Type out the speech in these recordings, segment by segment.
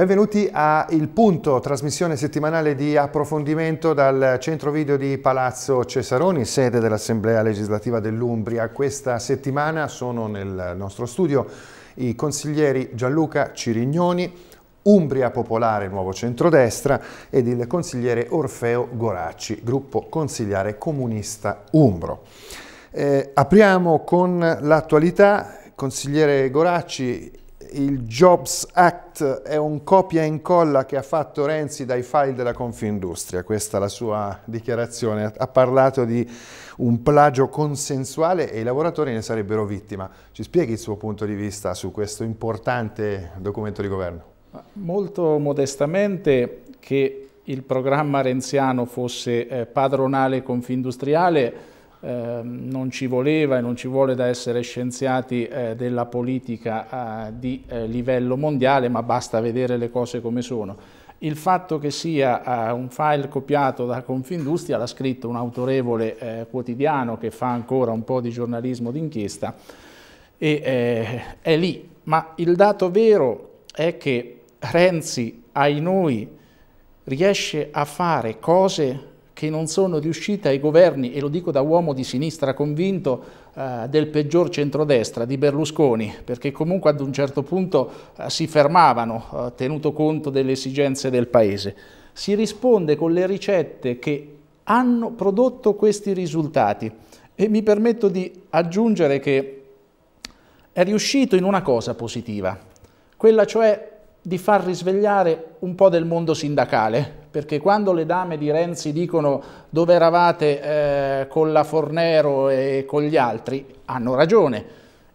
Benvenuti a Il Punto, trasmissione settimanale di approfondimento dal centro video di Palazzo Cesaroni, sede dell'Assemblea legislativa dell'Umbria. Questa settimana sono nel nostro studio i consiglieri Gianluca Cirignoni, Umbria Popolare Nuovo Centrodestra ed il consigliere Orfeo Goracci, gruppo consigliare comunista Umbro. Eh, apriamo con l'attualità. Consigliere Goracci, il Jobs Act è un copia e incolla che ha fatto Renzi dai file della Confindustria, questa è la sua dichiarazione, ha parlato di un plagio consensuale e i lavoratori ne sarebbero vittima. Ci spieghi il suo punto di vista su questo importante documento di governo? Molto modestamente che il programma renziano fosse eh, padronale e confindustriale Ehm, non ci voleva e non ci vuole da essere scienziati eh, della politica eh, di eh, livello mondiale, ma basta vedere le cose come sono. Il fatto che sia eh, un file copiato da Confindustria l'ha scritto un autorevole eh, quotidiano che fa ancora un po' di giornalismo d'inchiesta e è lì. Ma il dato vero è che Renzi, ai noi, riesce a fare cose che non sono riuscite ai governi, e lo dico da uomo di sinistra convinto, eh, del peggior centrodestra, di Berlusconi, perché comunque ad un certo punto eh, si fermavano, eh, tenuto conto delle esigenze del Paese. Si risponde con le ricette che hanno prodotto questi risultati. E mi permetto di aggiungere che è riuscito in una cosa positiva, quella cioè di far risvegliare un po' del mondo sindacale, perché quando le dame di Renzi dicono dove eravate eh, con la Fornero e con gli altri, hanno ragione.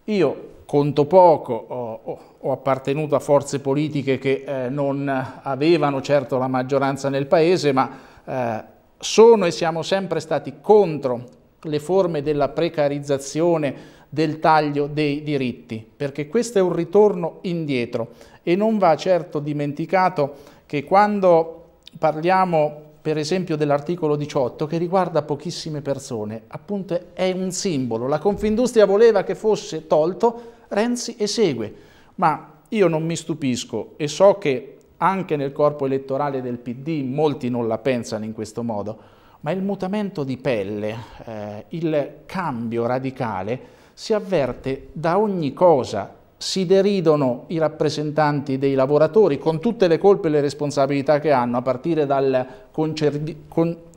Io conto poco, ho, ho appartenuto a forze politiche che eh, non avevano certo la maggioranza nel Paese, ma eh, sono e siamo sempre stati contro le forme della precarizzazione, del taglio dei diritti, perché questo è un ritorno indietro e non va certo dimenticato che quando parliamo per esempio dell'articolo 18 che riguarda pochissime persone, appunto è un simbolo. La Confindustria voleva che fosse tolto, Renzi esegue, ma io non mi stupisco e so che anche nel corpo elettorale del PD molti non la pensano in questo modo, ma il mutamento di pelle, eh, il cambio radicale si avverte da ogni cosa si deridono i rappresentanti dei lavoratori con tutte le colpe e le responsabilità che hanno, a partire dal con,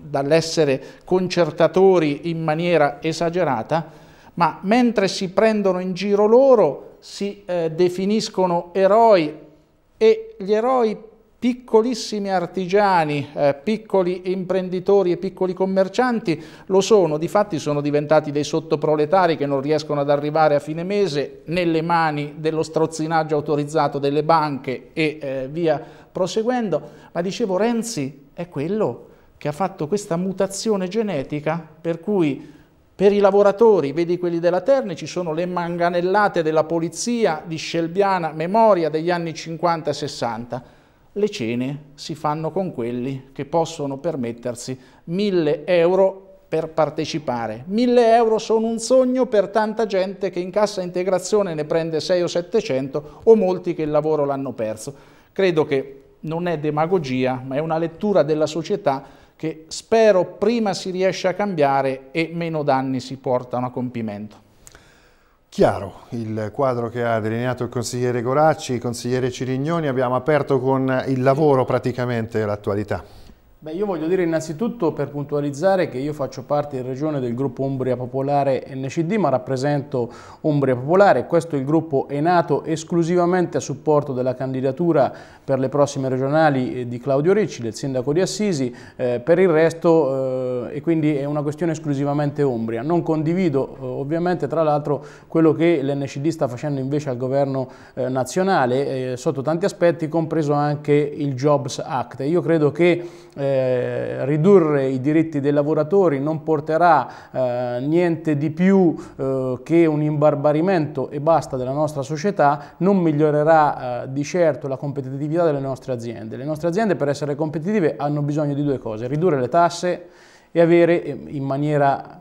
dall'essere concertatori in maniera esagerata, ma mentre si prendono in giro loro si eh, definiscono eroi e gli eroi piccolissimi artigiani, eh, piccoli imprenditori e piccoli commercianti lo sono, di fatti sono diventati dei sottoproletari che non riescono ad arrivare a fine mese nelle mani dello strozzinaggio autorizzato delle banche e eh, via proseguendo, ma dicevo Renzi è quello che ha fatto questa mutazione genetica per cui per i lavoratori, vedi quelli della Terni, ci sono le manganellate della polizia di scelbiana memoria degli anni 50 e 60 le cene si fanno con quelli che possono permettersi 1000 euro per partecipare. 1000 euro sono un sogno per tanta gente che in cassa integrazione ne prende 6 o 700 o molti che il lavoro l'hanno perso. Credo che non è demagogia, ma è una lettura della società che spero prima si riesca a cambiare e meno danni si portano a compimento. Chiaro il quadro che ha delineato il consigliere Goracci, il consigliere Cirignoni, abbiamo aperto con il lavoro praticamente l'attualità. Beh, io voglio dire innanzitutto per puntualizzare che io faccio parte in regione del gruppo Umbria Popolare NCD, ma rappresento Umbria Popolare. Questo il gruppo è nato esclusivamente a supporto della candidatura per le prossime regionali eh, di Claudio Ricci, del sindaco di Assisi, eh, per il resto eh, e quindi è una questione esclusivamente Umbria. Non condivido eh, ovviamente tra l'altro quello che l'NCD sta facendo invece al governo eh, nazionale eh, sotto tanti aspetti, compreso anche il Jobs Act. Io credo che eh, ridurre i diritti dei lavoratori non porterà eh, niente di più eh, che un imbarbarimento e basta della nostra società, non migliorerà eh, di certo la competitività delle nostre aziende. Le nostre aziende per essere competitive hanno bisogno di due cose, ridurre le tasse e avere eh, in maniera,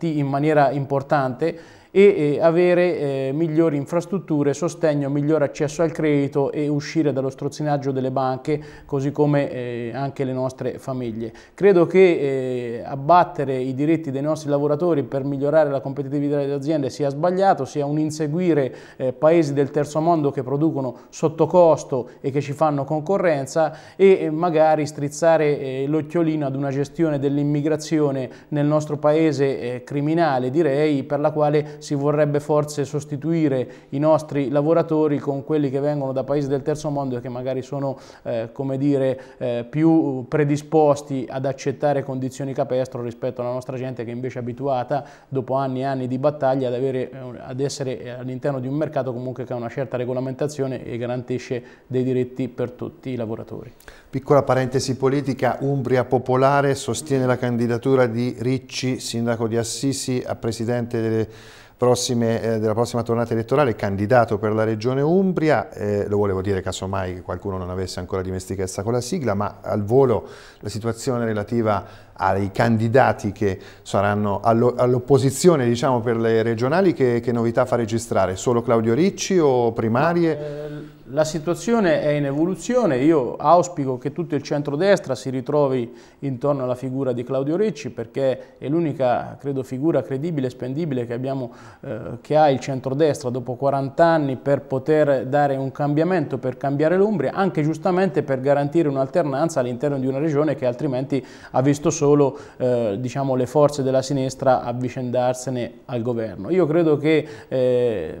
in maniera importante e avere eh, migliori infrastrutture, sostegno, miglior accesso al credito e uscire dallo strozzinaggio delle banche, così come eh, anche le nostre famiglie. Credo che eh, abbattere i diritti dei nostri lavoratori per migliorare la competitività delle aziende sia sbagliato, sia un inseguire paesi del terzo mondo che producono sotto costo e che ci fanno concorrenza e magari strizzare l'occhiolino ad una gestione dell'immigrazione nel nostro paese criminale, direi, per la quale si vorrebbe forse sostituire i nostri lavoratori con quelli che vengono da paesi del terzo mondo e che magari sono eh, come dire, eh, più predisposti ad accettare condizioni capestro rispetto alla nostra gente che invece è abituata dopo anni e anni di battaglia ad, avere, eh, ad essere all'interno di un mercato comunque che ha una certa regolamentazione e garantisce dei diritti per tutti i lavoratori. Piccola parentesi politica, Umbria Popolare sostiene la candidatura di Ricci, sindaco di Assisi, a presidente delle prossime, eh, della prossima tornata elettorale, candidato per la regione Umbria, eh, lo volevo dire casomai che qualcuno non avesse ancora dimestichezza con la sigla, ma al volo la situazione relativa ai candidati che saranno all'opposizione diciamo, per le regionali, che, che, novità fa registrare? Solo Claudio Ricci o primarie? Eh, la situazione è in evoluzione, io auspico che tutto il centrodestra si ritrovi intorno alla figura di Claudio Ricci perché è l'unica, credo, figura credibile e spendibile che, abbiamo, eh, che ha il centrodestra dopo 40 anni per poter dare un cambiamento, per cambiare l'Umbria, anche giustamente per garantire un'alternanza all'interno di una regione che altrimenti ha visto solo eh, diciamo, le forze della sinistra avvicendarsene al governo. Io credo che eh,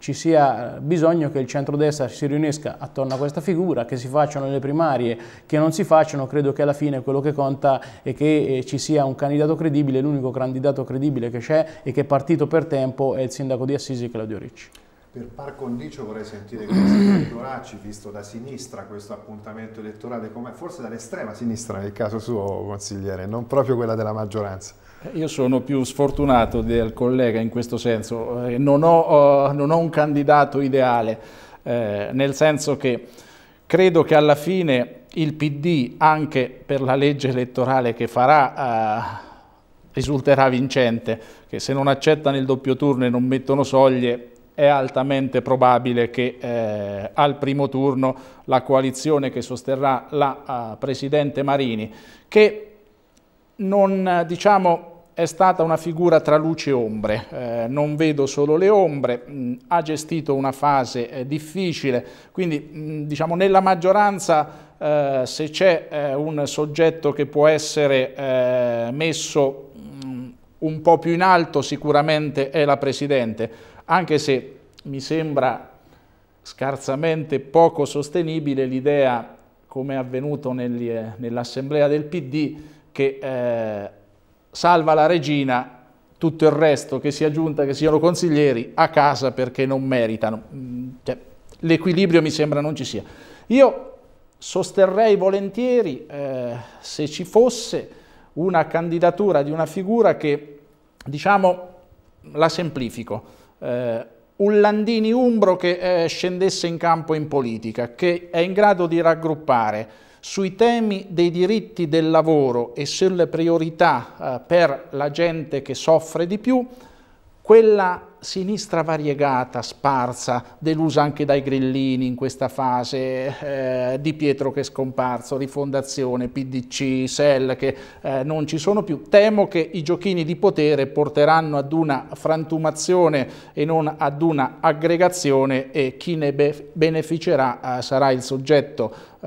ci sia bisogno che il centrodestra si si riunisca attorno a questa figura, che si facciano le primarie, che non si facciano, credo che alla fine quello che conta è che eh, ci sia un candidato credibile, l'unico candidato credibile che c'è e che è partito per tempo è il sindaco di Assisi Claudio Ricci. Per par condicio vorrei sentire consigliere Doracci, visto da sinistra questo appuntamento elettorale, forse dall'estrema sinistra nel caso suo, consigliere, non proprio quella della maggioranza. Eh, io sono più sfortunato del collega in questo senso, eh, non ho, non ho un candidato ideale eh, nel senso che credo che alla fine il PD, anche per la legge elettorale che farà, eh, risulterà vincente, che se non accettano il doppio turno e non mettono soglie è altamente probabile che eh, al primo turno la coalizione che sosterrà la uh, Presidente Marini, che non diciamo è stata una figura tra luce e ombre, eh, non vedo solo le ombre, mh, mm, ha gestito una fase eh, difficile, quindi mh, mm, diciamo nella maggioranza eh, se c'è eh, un soggetto che può essere eh, messo mh, mm, un po' più in alto sicuramente è la Presidente, anche se mi sembra scarsamente poco sostenibile l'idea, come è avvenuto eh, nell'assemblea del PD, che salva la regina, tutto il resto, che sia giunta, che siano consiglieri, a casa perché non meritano. Mm, cioè, l'equilibrio mi sembra non ci sia. Io sosterrei volentieri, eh, se ci fosse, una candidatura di una figura che, diciamo, la semplifico, eh, un Landini Umbro che eh, scendesse in campo in politica, che è in grado di raggruppare, sui temi dei diritti del lavoro e sulle priorità eh, per la gente che soffre di più, quella sinistra variegata, sparsa, delusa anche dai grillini in questa fase, eh, Di Pietro che è scomparso, Rifondazione, PDC, SEL che eh, non ci sono più. Temo che i giochini di potere porteranno ad una frantumazione e non ad una aggregazione e chi ne beneficerà eh, sarà il soggetto eh,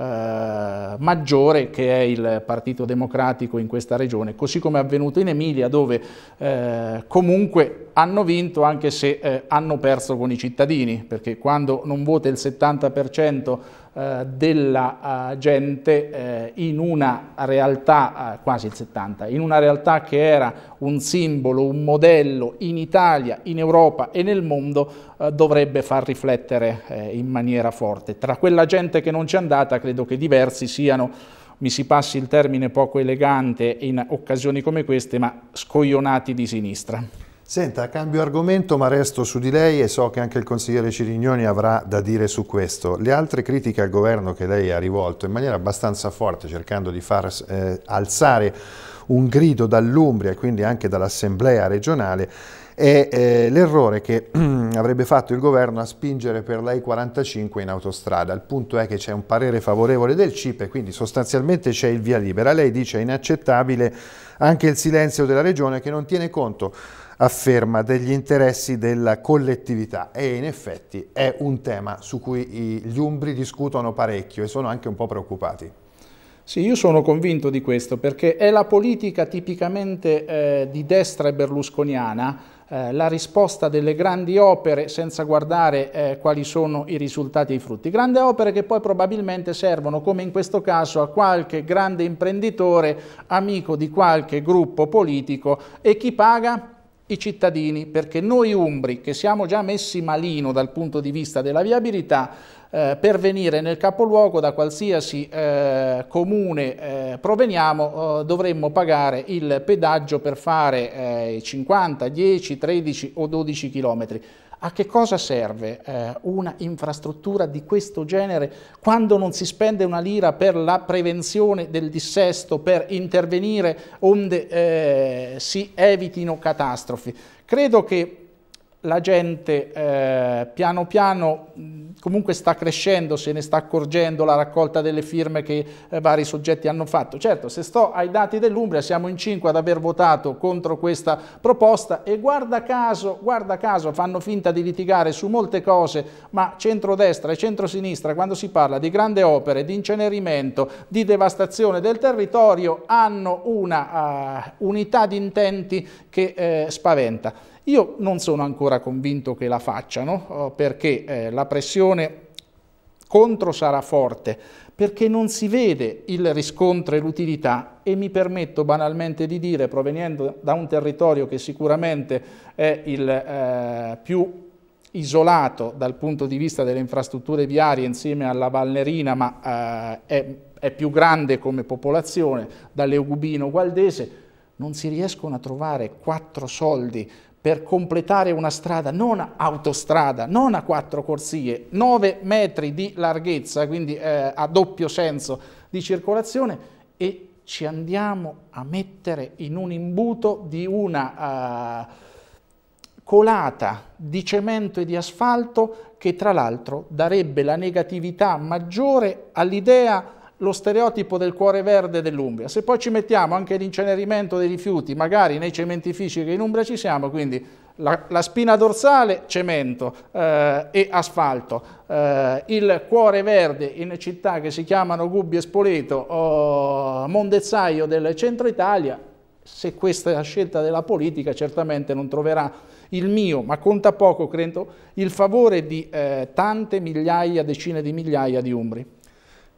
maggiore che è il Partito Democratico in questa regione, così come è avvenuto in Emilia dove eh, comunque hanno vinto anche anche se eh, hanno perso con i cittadini, perché quando non vota il 70% eh, della eh, gente eh, in una realtà, eh, quasi il 70%, in una realtà che era un simbolo, un modello in Italia, in Europa e nel mondo, eh, dovrebbe far riflettere in maniera forte. Tra quella gente che non c'è andata, credo che diversi siano mi si passi il termine poco elegante in occasioni come queste, ma scoglionati di sinistra. Senta, cambio argomento ma resto su di lei e so che anche il consigliere Cirignoni avrà da dire su questo. Le altre critiche al governo che lei ha rivolto in maniera abbastanza forte cercando di far eh, alzare un grido dall'Umbria e quindi anche dall'Assemblea regionale è eh, l'errore che avrebbe fatto il governo a spingere per lei 45 in autostrada. Il punto è che c'è un parere favorevole del CIPE, quindi sostanzialmente c'è il via libera. Lei dice è inaccettabile anche il silenzio della regione che non tiene conto afferma degli interessi della collettività e in effetti è un tema su cui gli umbri discutono parecchio e sono anche un po' preoccupati. Sì, io sono convinto di questo perché è la politica tipicamente eh, di destra e berlusconiana eh, la risposta delle grandi opere senza guardare eh, quali sono i risultati e i frutti. Grandi opere che poi probabilmente servono, come in questo caso, a qualche grande imprenditore, amico di qualche gruppo politico e chi paga? i cittadini, perché noi umbri, che siamo già messi malino dal punto di vista della viabilità, eh, per venire nel capoluogo da qualsiasi eh, comune eh, proveniamo eh, dovremmo pagare il pedaggio per fare 50, 10, 13 o 12 chilometri. A che cosa serve eh, una infrastruttura di questo genere quando non si spende una lira per la prevenzione del dissesto, per intervenire onde eh, si evitino catastrofi? Credo che la gente eh, piano piano comunque sta crescendo, se ne sta accorgendo la raccolta delle firme che eh, vari soggetti hanno fatto. Certo, se sto ai dati dell'Umbria, siamo in cinque ad aver votato contro questa proposta e guarda caso, guarda caso, fanno finta di litigare su molte cose, ma centrodestra e centrosinistra, quando si parla di grandi opere, di incenerimento, di devastazione del territorio, hanno una uh, unità di intenti che eh, spaventa. Io non sono ancora convinto che la facciano eh, perché eh, la pressione contro sarà forte perché non si vede il riscontro e l'utilità e mi permetto banalmente di dire, proveniendo da un territorio che sicuramente è il eh, più isolato dal punto di vista delle infrastrutture viarie insieme alla Valnerina, ma eh, è, è, più grande come popolazione, dall'Eugubino Gualdese, non si riescono a trovare quattro soldi per completare una strada, non autostrada, non a quattro corsie, 9 metri di larghezza, quindi eh, a doppio senso di circolazione e ci andiamo a mettere in un imbuto di una uh, colata di cemento e di asfalto che tra l'altro darebbe la negatività maggiore all'idea lo stereotipo del cuore verde dell'Umbria. Se poi ci mettiamo anche l'incenerimento dei rifiuti, magari nei cementifici che in Umbria ci siamo, quindi la, la spina dorsale, cemento eh, e asfalto, eh, il cuore verde in città che si chiamano Gubbio e Spoleto o Mondezzaio del centro Italia, se questa è la scelta della politica certamente non troverà il mio, ma conta poco credo, il favore di eh, tante migliaia, decine di migliaia di umbri.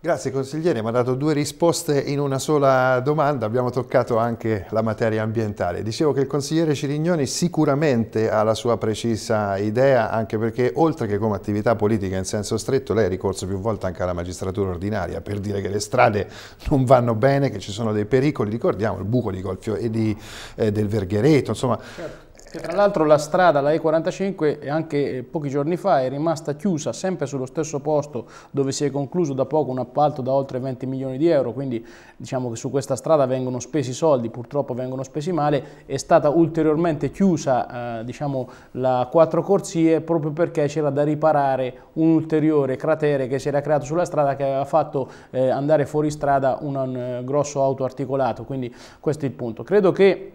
Grazie consigliere, mi ha dato due risposte in una sola domanda, abbiamo toccato anche la materia ambientale. Dicevo che il consigliere Cirignoni sicuramente ha la sua precisa idea, anche perché oltre che come attività politica in senso stretto, lei ha ricorso più volte anche alla magistratura ordinaria per dire che le strade non vanno bene, che ci sono dei pericoli, ricordiamo il buco di Golfio e di, eh, del Verghereto, insomma... Certo che tra l'altro la strada, la E45, anche eh, pochi giorni fa è rimasta chiusa sempre sullo stesso posto dove si è concluso da poco un appalto da oltre 20 milioni di euro, quindi diciamo che su questa strada vengono spesi soldi, purtroppo vengono spesi male, è stata ulteriormente chiusa eh, diciamo, la quattro corsie proprio perché c'era da riparare un ulteriore cratere che si era creato sulla strada che aveva fatto eh, andare fuori strada un, un eh, grosso auto articolato, quindi questo è il punto. Credo che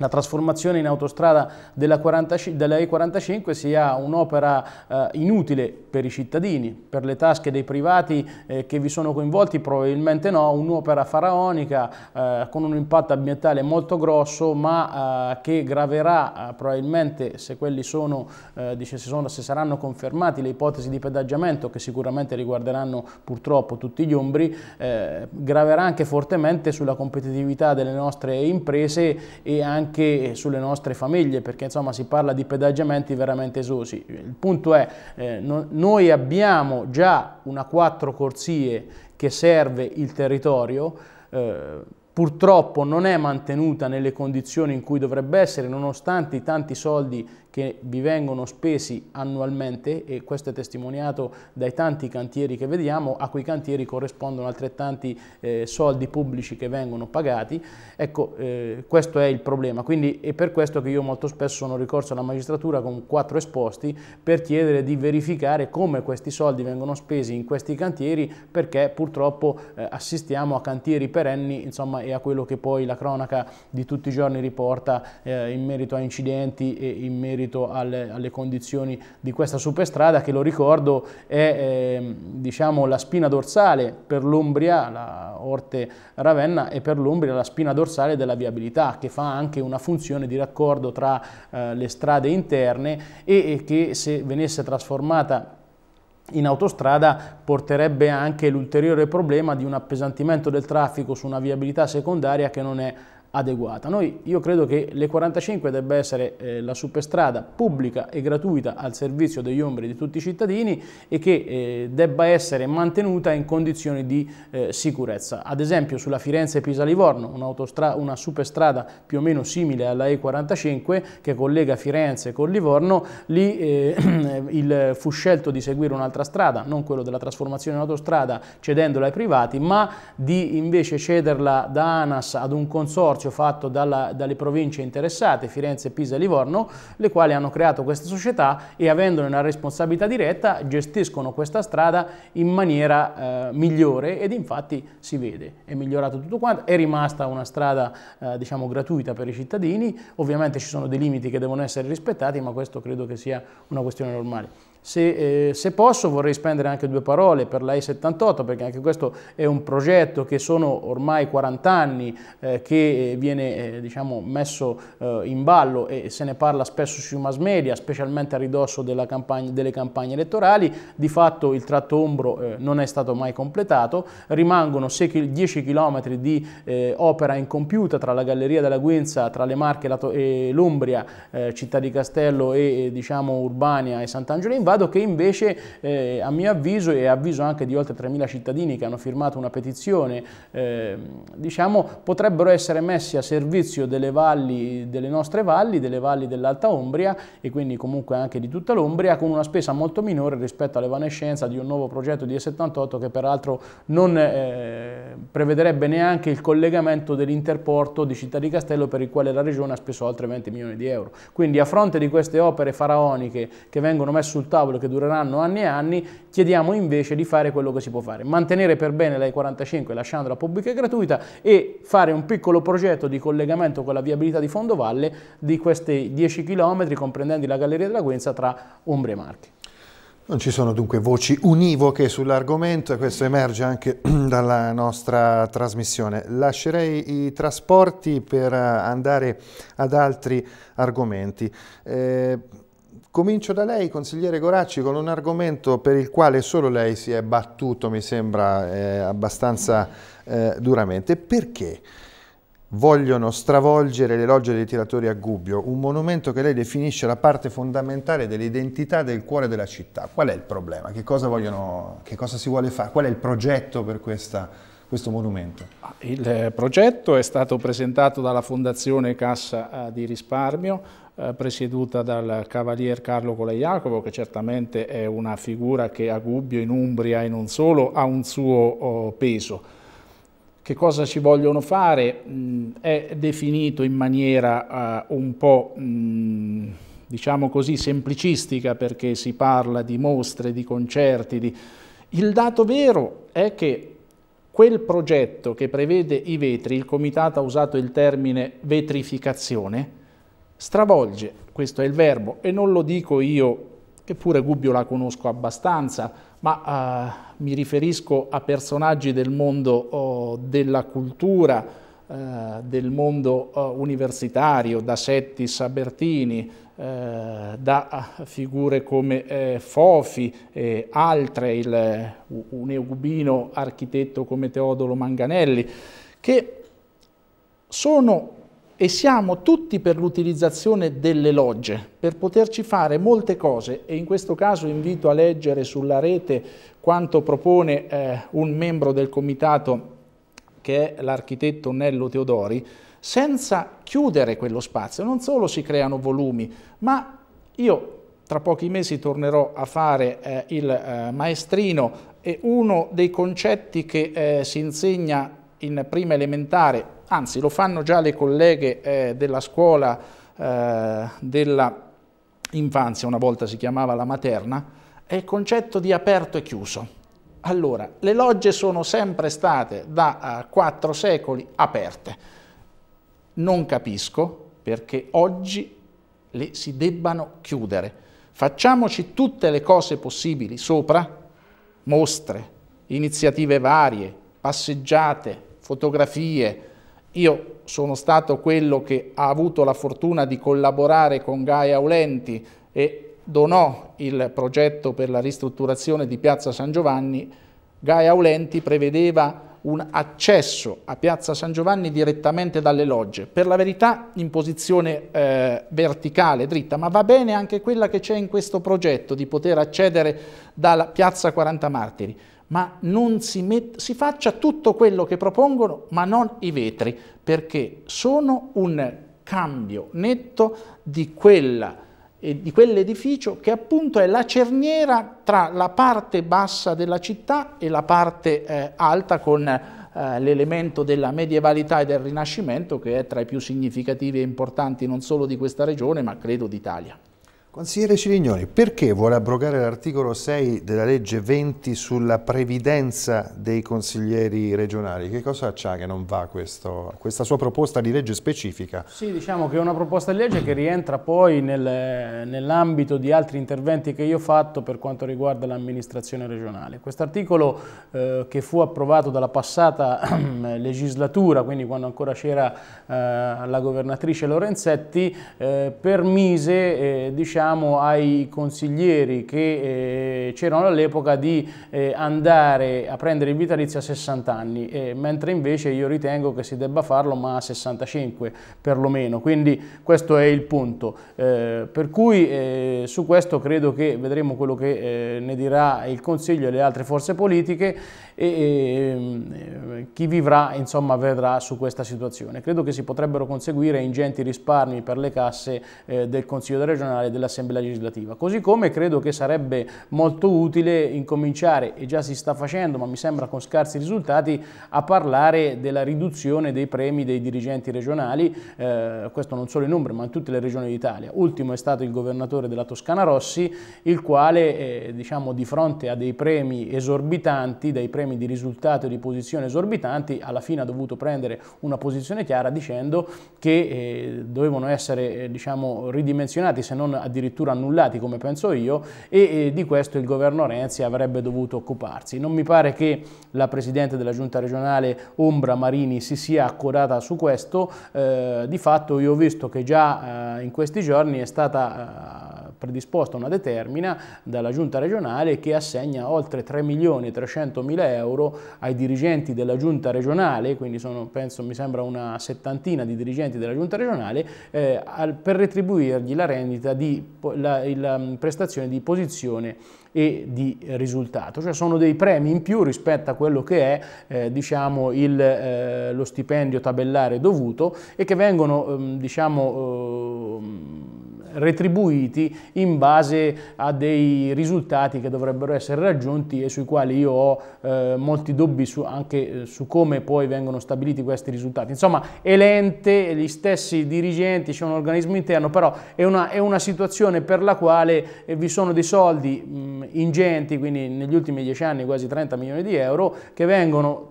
la trasformazione in autostrada della, 40, della E45 sia un'opera eh, inutile per i cittadini, per le tasche dei privati eh, che vi sono coinvolti probabilmente no, un'opera faraonica eh, con un impatto ambientale molto grosso ma eh, che graverà eh, probabilmente se, sono, eh, dice, se, sono, se, saranno confermate le ipotesi di pedaggiamento che sicuramente riguarderanno purtroppo tutti gli ombri, graverà anche fortemente sulla competitività delle nostre imprese e anche anche sulle nostre famiglie, perché insomma si parla di pedaggiamenti veramente esosi. Il punto è, eh, no, noi abbiamo già una quattro corsie che serve il territorio, eh, purtroppo non è mantenuta nelle condizioni in cui dovrebbe essere, nonostante i tanti soldi che vi vengono spesi annualmente e questo è testimoniato dai tanti cantieri che vediamo, a quei cantieri corrispondono altrettanti eh, soldi pubblici che vengono pagati, ecco eh, questo è il problema, quindi è per questo che io molto spesso sono ricorso alla magistratura con quattro esposti per chiedere di verificare come questi soldi vengono spesi in questi cantieri perché purtroppo eh, assistiamo a cantieri perenni insomma, e a quello che poi la cronaca di tutti i giorni riporta eh, in merito a incidenti e in merito merito alle, alle condizioni di questa superstrada che lo ricordo è eh, diciamo, la spina dorsale per l'Umbria, la Orte Ravenna e per l'Umbria la spina dorsale della viabilità che fa anche una funzione di raccordo tra eh, le strade interne e, e che se venisse trasformata in autostrada porterebbe anche l'ulteriore problema di un appesantimento del traffico su una viabilità secondaria che non è adeguata. Noi, io credo che l'E45 debba essere eh, la superstrada pubblica e gratuita al servizio degli ombri di tutti i cittadini e che eh, debba essere mantenuta in condizioni di eh, sicurezza. Ad esempio sulla Firenze-Pisa-Livorno, una superstrada più o meno simile alla E45 che collega Firenze con Livorno, lì eh, il, fu scelto di seguire un'altra strada, non quello della trasformazione in autostrada cedendola ai privati, ma di invece cederla da ANAS ad un consorzio consorzio fatto dalla, dalle province interessate, Firenze, Pisa e Livorno, le quali hanno creato questa società e avendone una responsabilità diretta gestiscono questa strada in maniera eh, migliore ed infatti si vede, è migliorato tutto quanto, è rimasta una strada eh, diciamo gratuita per i cittadini, ovviamente ci sono dei limiti che devono essere rispettati ma questo credo che sia una questione normale. Se, eh, se, posso vorrei spendere anche due parole per la 78 perché anche questo è un progetto che sono ormai 40 anni eh, che eh, viene eh, diciamo, messo eh, in ballo e se ne parla spesso sui mass media, specialmente a ridosso campagna, delle campagne elettorali. Di fatto il tratto ombro eh, non è stato mai completato, rimangono 10 km di opera incompiuta tra la Galleria della Guenza, tra le Marche e l'Umbria, Città di Castello e diciamo, Urbania e Sant'Angelo in Valle vado che invece eh, a mio avviso e avviso anche di oltre 3.000 cittadini che hanno firmato una petizione, eh, diciamo, potrebbero essere messi a servizio delle, valli, delle nostre valli, delle valli dell'Alta Umbria e quindi comunque anche di tutta l'Umbria con una spesa molto minore rispetto all'evanescenza di un nuovo progetto di E78 che peraltro non eh, prevederebbe neanche il collegamento dell'interporto di Città di Castello per il quale la Regione ha speso oltre 20 milioni di euro. Quindi a fronte di queste opere faraoniche che vengono messe sul tavolo tavolo che dureranno anni e anni, chiediamo invece di fare quello che si può fare, mantenere per bene la 45 lasciandola pubblica e gratuita e fare un piccolo progetto di collegamento con la viabilità di Fondovalle di questi 10 km comprendenti la Galleria della Guenza tra Umbria e Marche. Non ci sono dunque voci univoche sull'argomento e questo emerge anche dalla nostra trasmissione. Lascerei i trasporti per andare ad altri argomenti. Eh, Comincio da lei, consigliere Goracci, con un argomento per il quale solo lei si è battuto, mi sembra, eh, abbastanza eh, duramente. Perché vogliono stravolgere le logge dei tiratori a Gubbio, un monumento che lei definisce la parte fondamentale dell'identità del cuore della città? Qual è il problema? Che cosa, vogliono, che cosa si vuole fare? Qual è il progetto per questa, questo monumento? Il progetto è stato presentato dalla Fondazione Cassa eh, di Risparmio eh, presieduta dal cavalier Carlo Colaiacovo, che certamente è una figura che a Gubbio, in Umbria e non solo, ha un suo oh, peso. Che cosa ci vogliono fare? Mm, è definito in maniera eh, un po' mm, diciamo così, semplicistica perché si parla di mostre, di concerti. Di... Il dato vero è che quel progetto che prevede i vetri, il comitato ha usato il termine vetrificazione, Stravolge, questo è il verbo, e non lo dico io, che pure Gubbio la conosco abbastanza, ma uh, mi riferisco a personaggi del mondo oh, della cultura, uh, del mondo uh, universitario, da Settis a Bertini, eh, da figure come eh, Fofi e altre, il, un eugubino architetto come Teodolo Manganelli, che sono e siamo tutti per l'utilizzazione delle logge, per poterci fare molte cose e in questo caso invito a leggere sulla rete quanto propone eh, un membro del comitato che è l'architetto Nello Teodori, senza chiudere quello spazio. Non solo si creano volumi, ma io tra pochi mesi tornerò a fare eh, il eh, maestrino e uno dei concetti che eh, si insegna in prima elementare anzi lo fanno già le colleghe eh, della scuola eh, dell'infanzia, una volta si chiamava la materna, è il concetto di aperto e chiuso. Allora, le logge sono sempre state da eh, quattro secoli aperte. Non capisco perché oggi le si debbano chiudere. Facciamoci tutte le cose possibili sopra, mostre, iniziative varie, passeggiate, fotografie, io sono stato quello che ha avuto la fortuna di collaborare con Gaia Aulenti e donò il progetto per la ristrutturazione di Piazza San Giovanni. Gaia Aulenti prevedeva un accesso a Piazza San Giovanni direttamente dalle logge, per la verità in posizione eh, verticale, dritta, ma va bene anche quella che c'è in questo progetto di poter accedere dalla Piazza 40 Martiri ma non si mette, si faccia tutto quello che propongono, ma non i vetri, perché sono un cambio netto di quella eh, di quell'edificio che appunto è la cerniera tra la parte bassa della città e la parte eh, alta con eh, l'elemento della medievalità e del rinascimento che è tra i più significativi e importanti non solo di questa regione ma credo d'Italia. Consigliere Cirignoni, perché vuole abrogare l'articolo 6 della legge 20 sulla previdenza dei consiglieri regionali? Che cosa c'ha che non va questo, questa sua proposta di legge specifica? Sì, diciamo che è una proposta di legge che rientra poi nel, nell'ambito di altri interventi che io ho fatto per quanto riguarda l'amministrazione regionale. Quest'articolo eh, che fu approvato dalla passata ehm, legislatura, quindi quando ancora c'era eh, la governatrice Lorenzetti, eh, permise eh, diciamo, diciamo, ai consiglieri che eh, c'erano all'epoca di eh, andare a prendere il vitalizio a 60 anni, eh, mentre invece io ritengo che si debba farlo ma a 65 perlomeno, quindi questo è il punto. Eh, per cui eh, su questo credo che vedremo quello che eh, ne dirà il Consiglio e le altre forze politiche e, e ehm, chi vivrà insomma vedrà su questa situazione. Credo che si potrebbero conseguire ingenti risparmi per le casse eh, del Consiglio regionale e dell'Assemblea legislativa, così come credo che sarebbe molto utile incominciare, e già si sta facendo ma mi sembra con scarsi risultati, a parlare della riduzione dei premi dei dirigenti regionali, eh, questo non solo in Umbria ma in tutte le regioni d'Italia. Ultimo è stato il governatore della Toscana Rossi, il quale eh, diciamo, di fronte a dei premi esorbitanti, dei premi problemi di risultato e di posizione esorbitanti, alla fine ha dovuto prendere una posizione chiara dicendo che eh, dovevano essere eh, diciamo, ridimensionati se non addirittura annullati come penso io e eh, di questo il governo Renzi avrebbe dovuto occuparsi. Non mi pare che la Presidente della Giunta regionale Ombra Marini si sia accodata su questo, eh, di fatto io ho visto che già eh, in questi giorni è stata eh, predisposta una determina dalla Giunta regionale che assegna oltre 3 milioni e 300 mila euro ai dirigenti della giunta regionale, quindi sono, penso, mi sembra una settantina di dirigenti della giunta regionale, eh, al, per retribuirgli la rendita di la, la um, prestazione di posizione e di risultato, cioè sono dei premi in più rispetto a quello che è eh, diciamo il, eh, lo stipendio tabellare dovuto e che vengono ehm, diciamo ehm, retribuiti in base a dei risultati che dovrebbero essere raggiunti e sui quali io ho eh, molti dubbi su, anche eh, su come poi vengono stabiliti questi risultati. Insomma, è l'ente, gli stessi dirigenti, c'è un organismo interno, però è una, è una, situazione per la quale eh, vi sono dei soldi mh, ingenti, quindi negli ultimi dieci anni quasi 30 milioni di euro, che vengono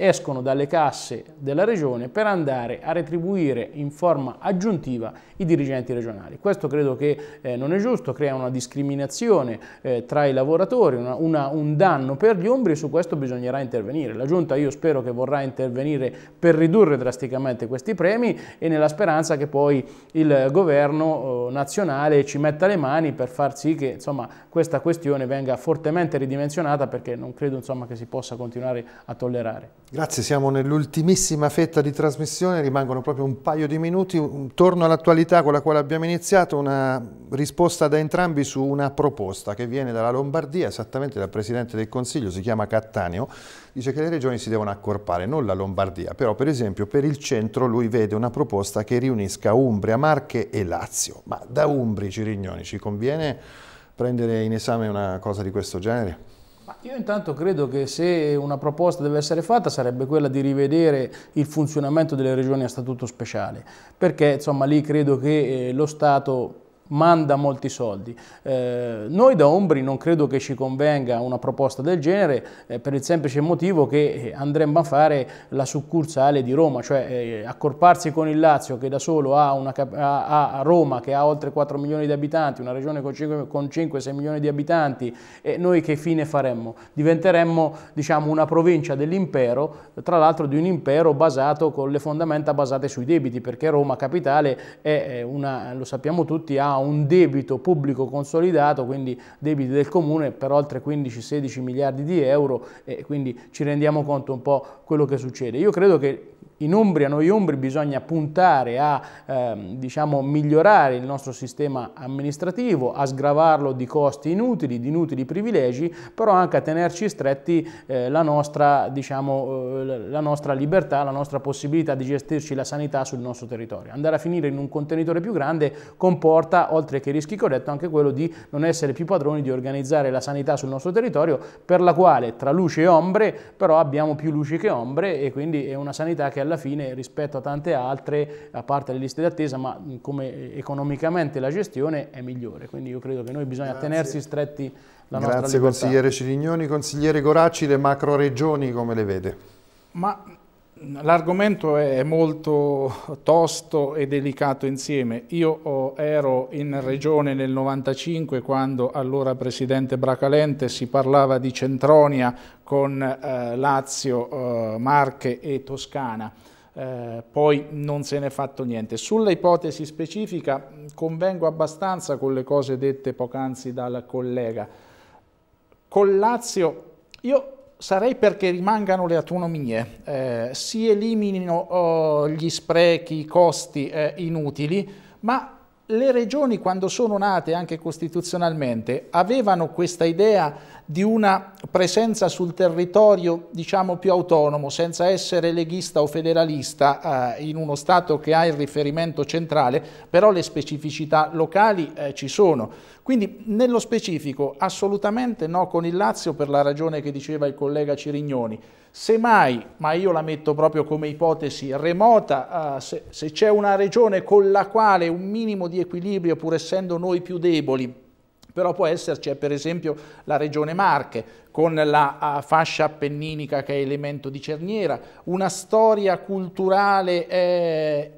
escono dalle casse della regione per andare a retribuire in forma aggiuntiva i dirigenti regionali. Questo credo che eh, non è giusto, crea una discriminazione eh, tra i lavoratori, una, una, un danno per gli ombri e su questo bisognerà intervenire. La Giunta io spero che vorrà intervenire per ridurre drasticamente questi premi e nella speranza che poi il governo eh, nazionale ci metta le mani per far sì che insomma, questa questione venga fortemente ridimensionata perché non credo insomma, che si possa continuare a tollerare. Grazie, siamo nell'ultimissima fetta di trasmissione, rimangono proprio un paio di minuti. Torno all'attualità con la quale abbiamo iniziato, una risposta da entrambi su una proposta che viene dalla Lombardia, esattamente dal Presidente del Consiglio, si chiama Cattaneo, dice che le regioni si devono accorpare, non la Lombardia, però per esempio per il centro lui vede una proposta che riunisca Umbria, Marche e Lazio. Ma da Umbri, Cirignoni, ci conviene prendere in esame una cosa di questo genere? Io intanto credo che se una proposta deve essere fatta sarebbe quella di rivedere il funzionamento delle regioni a statuto speciale, perché insomma lì credo che eh, lo Stato manda molti soldi. Eh, noi da Ombri non credo che ci convenga una proposta del genere eh, per il semplice motivo che eh, andremmo a fare la succursale di Roma, cioè eh, accorparsi con il Lazio che da solo ha, una, ha, ha, Roma che ha oltre 4 milioni di abitanti, una regione con 5-6 milioni di abitanti, e noi che fine faremmo? Diventeremmo diciamo, una provincia dell'impero, tra l'altro di un impero basato con le fondamenta basate sui debiti, perché Roma capitale è una, lo sappiamo tutti, ha un debito pubblico consolidato, quindi debiti del comune per oltre 15-16 miliardi di euro e quindi ci rendiamo conto un po' quello che succede. Io credo che in Umbria, noi Umbri, bisogna puntare a ehm, diciamo, migliorare il nostro sistema amministrativo, a sgravarlo di costi inutili, di inutili privilegi, però anche a tenerci stretti eh, la, nostra, diciamo, eh, la nostra libertà, la nostra possibilità di gestirci la sanità sul nostro territorio. Andare a finire in un contenitore più grande comporta, oltre che rischi che ho detto, anche quello di non essere più padroni di organizzare la sanità sul nostro territorio, per la quale tra luce e ombre, però abbiamo più luci che ombre e quindi è una sanità che alla alla fine rispetto a tante altre, a parte le liste d'attesa, ma come economicamente la gestione è migliore. Quindi io credo che noi bisogna Grazie. tenersi stretti la Grazie, nostra Grazie consigliere Cirignoni. Consigliere Goracci, le macro regioni come le vede? Ma L'argomento è molto tosto e delicato insieme. Io oh, ero in regione nel 95 quando allora presidente Bracalente si parlava di Centronia con eh, Lazio, eh, Marche e Toscana. Eh, poi non se n'è fatto niente. Sulla ipotesi specifica convengo abbastanza con le cose dette poc'anzi dal collega. Con Lazio io sarei perché rimangano le autonomie, eh, si eliminino oh, gli sprechi, i costi eh, inutili, ma le regioni quando sono nate anche costituzionalmente avevano questa idea di una presenza sul territorio diciamo più autonomo senza essere leghista o federalista eh, in uno Stato che ha il riferimento centrale però le specificità locali eh, ci sono quindi nello specifico assolutamente no con il Lazio per la ragione che diceva il collega Cirignoni. Semmai, ma io la metto proprio come ipotesi remota, eh, se, se c'è una regione con la quale un minimo di equilibrio, pur essendo noi più deboli, però può esserci per esempio la regione Marche con la uh, fascia appenninica che è elemento di cerniera, una storia culturale eh,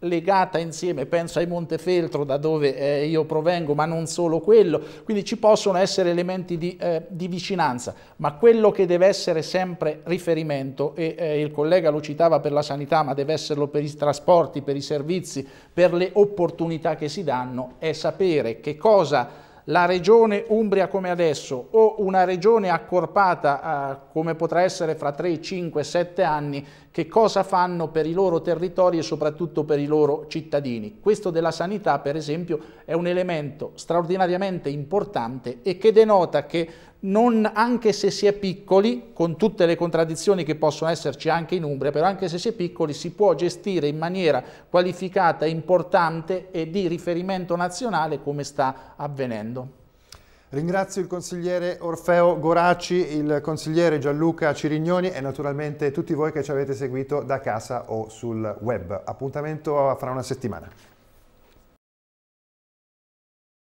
legata insieme, penso ai Montefeltro da dove eh, io provengo, ma non solo quello, quindi ci possono essere elementi di, eh, di vicinanza, ma quello che deve essere sempre riferimento, e eh, il collega lo citava per la sanità, ma deve esserlo per i trasporti, per i servizi, per le opportunità che si danno, è sapere che cosa la regione Umbria come adesso o una regione accorpata eh, come potrà essere fra 3, 5, 7 anni, che cosa fanno per i loro territori e soprattutto per i loro cittadini. Questo della sanità, per esempio, è un elemento straordinariamente importante e che denota che non, anche se si è piccoli, con tutte le contraddizioni che possono esserci anche in Umbria, però anche se si è piccoli si può gestire in maniera qualificata, importante e di riferimento nazionale come sta avvenendo. Ringrazio il consigliere Orfeo Goraci, il consigliere Gianluca Cirignoni e naturalmente tutti voi che ci avete seguito da casa o sul web. Appuntamento fra una settimana.